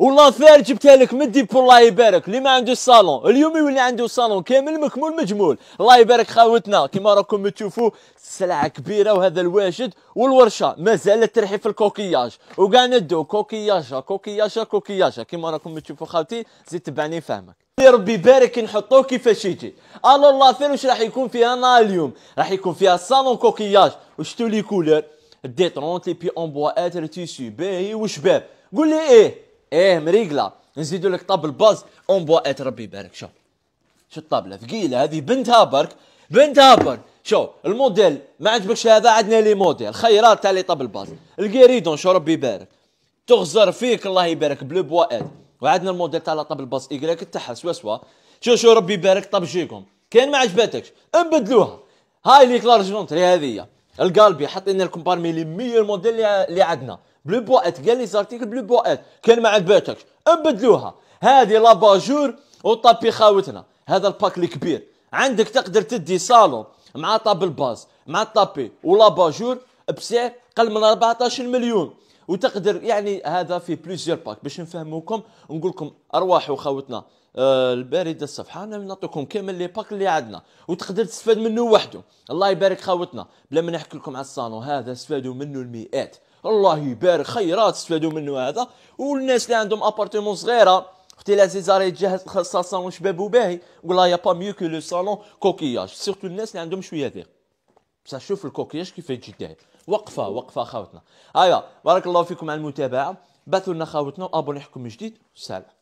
والله ثار جبتها لك من الديبو الله يبارك اللي ما عنده الصالون اليوم يولي عنده الصالون كامل مكمول مجمول الله يبارك خاوتنا كما راكم تشوفوا سلعه كبيره وهذا الواجد والورشه مازال ترحي في الكوكياج وكاع ندو كوكياجا كوكياجا كوكياجا كما راكم تشوفوا خاوتي زيد تبعني فهمك ربي يبارك نحطوه كيفاش يجي الو الله فين واش راح يكون فيها انا اليوم راح يكون فيها صالون كوكياج وشتو لي كولور ديترونت لي بي اون بوا اتر تيسي باهي وشباب قول لي ايه ايه مريقله نزيدوا لك طبل باز اون بوا ات ربي يبارك شوف شو الطابله ثقيله هذه بنتها برك بنتها برك شو الموديل ما عجبكش هذا عندنا لي موديل خيرات تاع لي طبل باز الكيريدون شو ربي يبارك تغزر فيك الله يبارك بلو بوا ات وعندنا الموديل تاع لا طبل باز ايكلاك تاعها سوا سوا شو شو ربي يبارك طب جيكم كان ما عجبتكش نبدلوها هاي لي كلارجونتري هذه القالبي حاطين لكم بارمي لي 100 موديل اللي عندنا بلو بوات كاع لي زارتيكل بلو بوات كان ما عجباتكش نبدلوها هذه لاباجور وطابي خاوتنا هذا الباك الكبير عندك تقدر تدي صالون مع طابل باز مع الطابي ولاباجور بسعر قل من 14 مليون وتقدر يعني هذا في بليزيور باك باش نفهموكم نقول لكم ارواحوا خاوتنا البارده آه، الصفحه انا نعطيكم كامل لي باك اللي عندنا وتقدر تستفاد منه وحده الله يبارك خاوتنا بلا ما نحكي لكم على الصالون هذا استفادوا منه المئات الله يبارك خيرات استفادوا منه هذا والناس اللي عندهم ابارتمون صغيره اختي العزيزه راهي تجهز خاصه صالون شباب وباهي نقول لها يا با ميو كو لو صالون كوكياج سيرتو الناس اللي عندهم شويه ذيق بصح شوف الكوكياج كيف تجي داير وقفه وقفه خاوتنا ايوا بارك الله فيكم على المتابعه بثوا لنا خاوتنا وابوني حكم جديد سلام